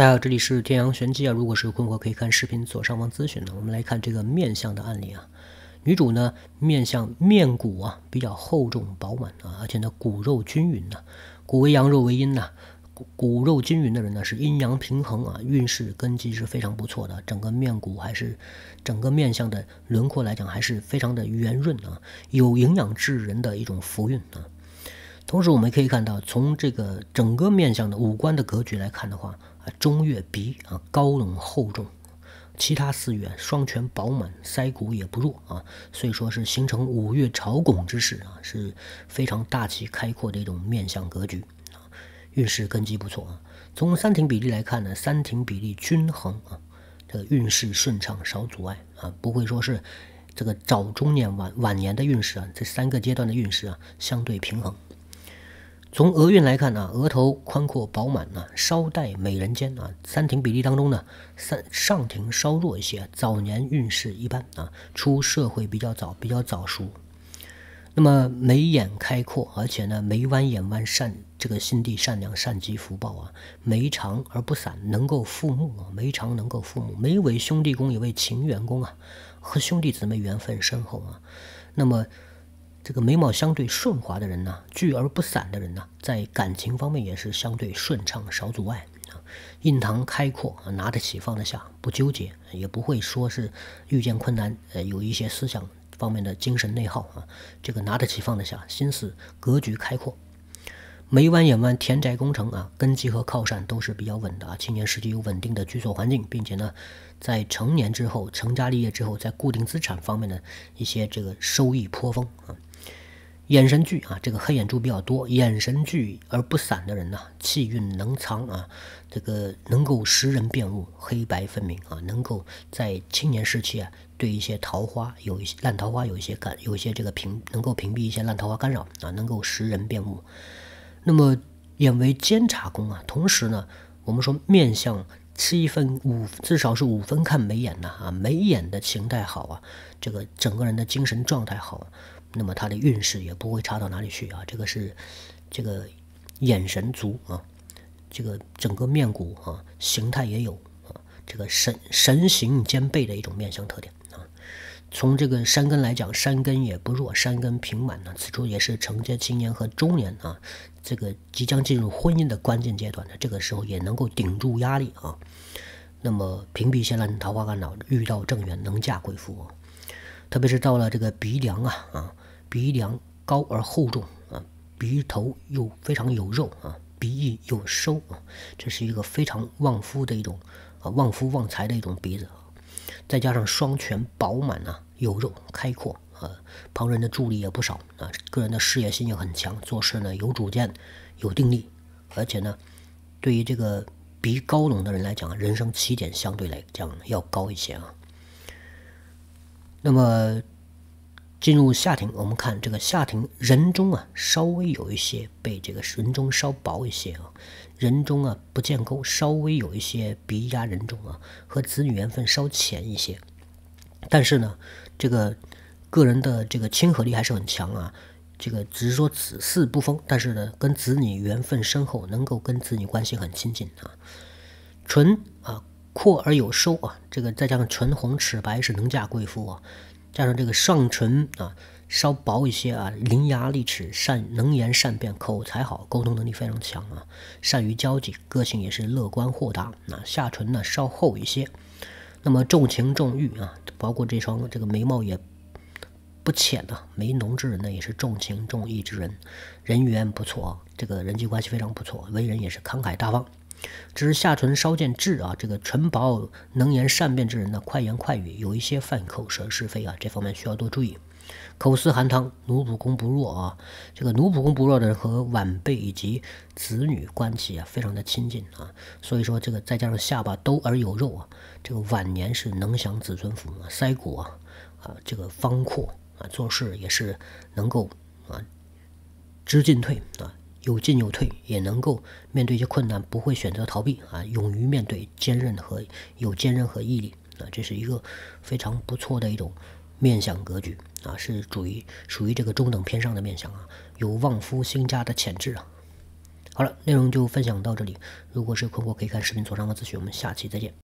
大家好，这里是天阳玄机啊。如果是有困惑，可以看视频左上方咨询的。我们来看这个面相的案例啊，女主呢面相面骨啊比较厚重饱满啊，而且呢骨肉均匀呐。骨为阳，肉为阴呐。骨骨肉均匀的人呢是阴阳平衡啊，运势根基是非常不错的。整个面骨还是整个面相的轮廓来讲还是非常的圆润啊，有营养致人的一种福运啊。同时，我们可以看到，从这个整个面相的五官的格局来看的话，啊，中岳鼻啊高冷厚重，其他四月双全饱满，腮骨也不弱啊，所以说是形成五岳朝拱之势啊，是非常大气开阔的一种面相格局啊，运势根基不错啊。从三庭比例来看呢，三庭比例均衡啊，这个运势顺畅，少阻碍啊，不会说是这个早中年晚晚年的运势啊，这三个阶段的运势啊相对平衡。从额运来看呢，额头宽阔饱满呢，稍带美人尖啊。三庭比例当中呢，三上庭稍弱一些，早年运势一般啊，出社会比较早，比较早熟。那么眉眼开阔，而且呢眉弯眼弯善，这个心地善良，善积福报啊。眉长而不散，能够目啊。眉长能够父目，眉尾兄弟宫有位情员工啊，和兄弟姊妹缘分深厚啊。那么。这个眉毛相对顺滑的人呢，聚而不散的人呢，在感情方面也是相对顺畅，少阻碍啊。印堂开阔啊，拿得起放得下，不纠结，也不会说是遇见困难呃有一些思想方面的精神内耗啊。这个拿得起放得下，心思格局开阔。眉弯眼弯，田宅工程啊，根基和靠山都是比较稳的啊。青年时期有稳定的居所环境，并且呢，在成年之后成家立业之后，在固定资产方面的一些这个收益颇丰啊。眼神聚啊，这个黑眼珠比较多，眼神聚而不散的人呢，气运能藏啊，这个能够识人辨物，黑白分明啊，能够在青年时期啊，对一些桃花有一些烂桃花有一些干，有一些这个屏能够屏蔽一些烂桃花干扰啊，能够识人辨物。那么眼为监察宫啊，同时呢，我们说面相七分五，至少是五分看眉眼呐啊，眉眼的形态好啊，这个整个人的精神状态好。啊。那么他的运势也不会差到哪里去啊！这个是这个眼神足啊，这个整个面骨啊形态也有啊，这个神神形兼备的一种面相特点啊。从这个山根来讲，山根也不弱，山根平满呢，此处也是承接青年和中年啊，这个即将进入婚姻的关键阶段的，这个时候也能够顶住压力啊。那么屏蔽仙烂桃花干扰，遇到正缘能嫁贵妇，特别是到了这个鼻梁啊啊！鼻梁高而厚重啊，鼻头又非常有肉啊，鼻翼又收啊，这是一个非常旺夫的一种，啊，旺夫旺财的一种鼻子，再加上双拳饱满呐，有肉开阔啊，旁人的助力也不少啊，个人的事业心也很强，做事呢有主见，有定力，而且呢，对于这个鼻高冷的人来讲，人生起点相对来讲要高一些啊，那么。进入下庭，我们看这个下庭人中啊，稍微有一些被这个人中稍薄一些啊，人中啊不见沟，稍微有一些鼻压人中啊，和子女缘分稍浅一些。但是呢，这个个人的这个亲和力还是很强啊。这个只是说子嗣不丰，但是呢，跟子女缘分深厚，能够跟子女关系很亲近啊。唇啊阔而有收啊，这个再加上唇红齿白，是能嫁贵妇啊。加上这个上唇啊，稍薄一些啊，伶牙俐齿，善能言善辩，口才好，沟通能力非常强啊，善于交际，个性也是乐观豁达。那下唇呢，稍厚一些，那么重情重欲啊，包括这双这个眉毛也不浅呢，眉浓之人呢，也是重情重义之人，人缘不错啊，这个人际关系非常不错，为人也是慷慨大方。只是下唇稍见痣啊，这个唇薄能言善辩之人呢，快言快语，有一些犯口舌是非啊，这方面需要多注意。口似含汤，奴仆功不弱啊，这个奴仆功不弱的人和晚辈以及子女关系啊，非常的亲近啊，所以说这个再加上下巴兜而有肉啊，这个晚年是能享子孙福啊，腮骨啊啊，这个方阔啊，做事也是能够啊知进退啊。有进有退，也能够面对一些困难，不会选择逃避啊，勇于面对，坚韧和有坚韧和毅力啊，这是一个非常不错的一种面相格局啊，是属于属于这个中等偏上的面相啊，有旺夫兴家的潜质啊。好了，内容就分享到这里，如果有困惑可以看视频左上方咨询，我们下期再见。